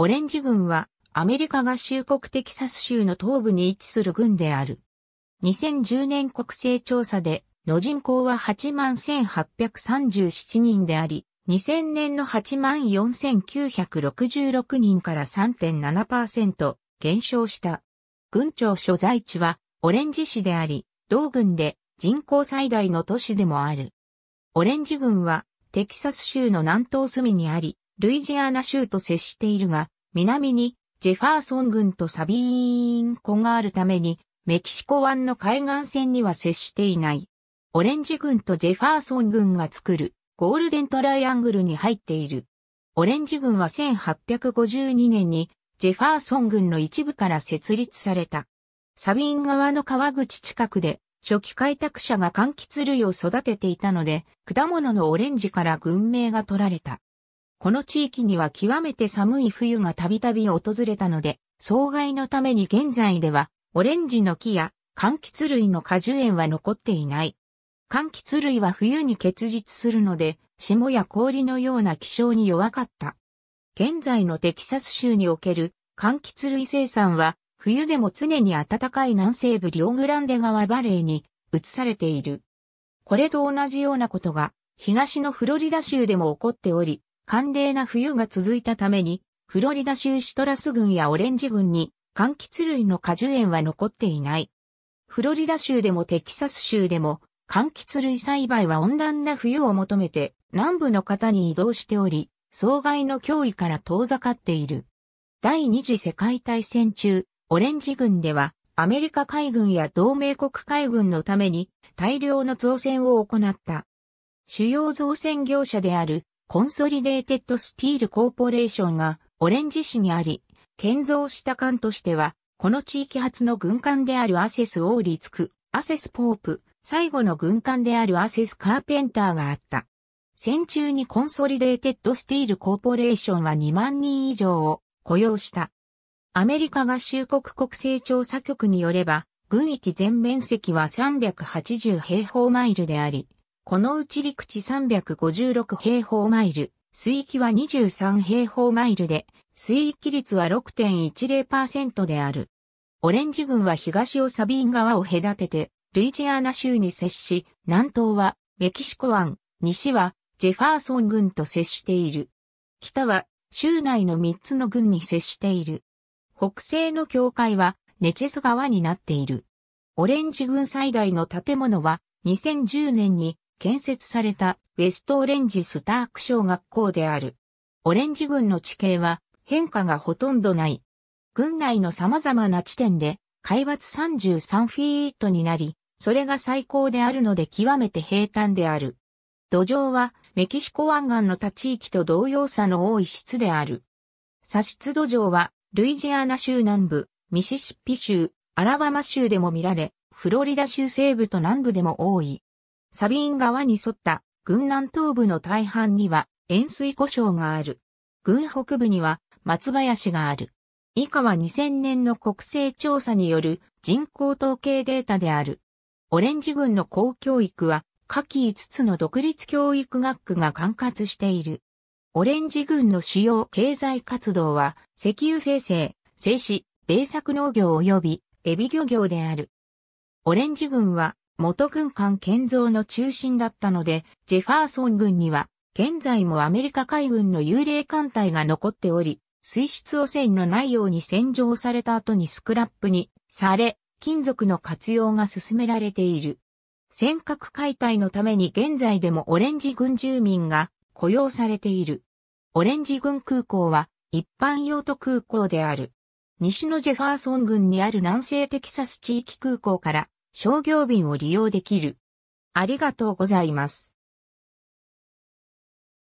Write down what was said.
オレンジ軍はアメリカ合衆国テキサス州の東部に位置する軍である。2010年国勢調査での人口は81,837人であり、2000年の84,966人から3.7%減少した。軍庁所在地はオレンジ市であり、同軍で人口最大の都市でもある。オレンジ軍はテキサス州の南東隅にあり、ルイジアナ州と接しているが、南にジェファーソン郡とサビーン湖があるために、メキシコ湾の海岸線には接していない。オレンジ軍とジェファーソン軍が作るゴールデントライアングルに入っている。オレンジ軍は1852年にジェファーソン軍の一部から設立された。サビーン川の川口近くで初期開拓者が柑橘類を育てていたので、果物のオレンジから軍名が取られた。この地域には極めて寒い冬がたびたび訪れたので、障害のために現在では、オレンジの木や柑橘類の果樹園は残っていない。柑橘類は冬に結実するので、霜や氷のような気象に弱かった。現在のテキサス州における柑橘類生産は、冬でも常に暖かい南西部リオグランデ川バレーに移されている。これと同じようなことが、東のフロリダ州でも起こっており、寒冷な冬が続いたために、フロリダ州シトラス郡やオレンジ郡に柑橘類の果樹園は残っていない。フロリダ州でもテキサス州でも柑橘類栽培は温暖な冬を求めて南部の方に移動しており、障害の脅威から遠ざかっている。第二次世界大戦中、オレンジ軍ではアメリカ海軍や同盟国海軍のために大量の造船を行った。主要造船業者であるコンソリデーテッドスティールコーポレーションがオレンジ市にあり、建造した艦としては、この地域初の軍艦であるアセス・オーリツク、アセス・ポープ、最後の軍艦であるアセス・カーペンターがあった。戦中にコンソリデーテッドスティールコーポレーションは2万人以上を雇用した。アメリカ合衆国国勢調査局によれば、軍域全面積は380平方マイルであり、このうち陸地356平方マイル、水域は23平方マイルで、水域率は6.10%である。オレンジ軍は東をサビン川を隔てて、ルイジアナ州に接し、南東はメキシコ湾、西はジェファーソン軍と接している。北は州内の3つの軍に接している。北西の境界はネチェス川になっている。オレンジ軍最大の建物は2010年に建設されたウェストオレンジスターク小学校である。オレンジ軍の地形は変化がほとんどない。軍内の様々な地点で海抜33フィートになり、それが最高であるので極めて平坦である。土壌はメキシコ湾岸の他地域と同様差の多い質である。砂質土壌はルイジアナ州南部、ミシシッピ州、アラバマ州でも見られ、フロリダ州西部と南部でも多い。サビン川に沿った軍南東部の大半には塩水湖礁がある。軍北部には松林がある。以下は2000年の国勢調査による人口統計データである。オレンジ軍の公教育は下記5つの独立教育学区が管轄している。オレンジ軍の主要経済活動は石油生成、製紙、米作農業及びエビ漁業である。オレンジ軍は元軍艦建造の中心だったので、ジェファーソン軍には、現在もアメリカ海軍の幽霊艦隊が残っており、水質汚染のないように洗浄された後にスクラップにされ、金属の活用が進められている。尖閣解体のために現在でもオレンジ軍住民が雇用されている。オレンジ軍空港は一般用途空港である。西のジェファーソン軍にある南西テキサス地域空港から商業便を利用できる。ありがとうございます。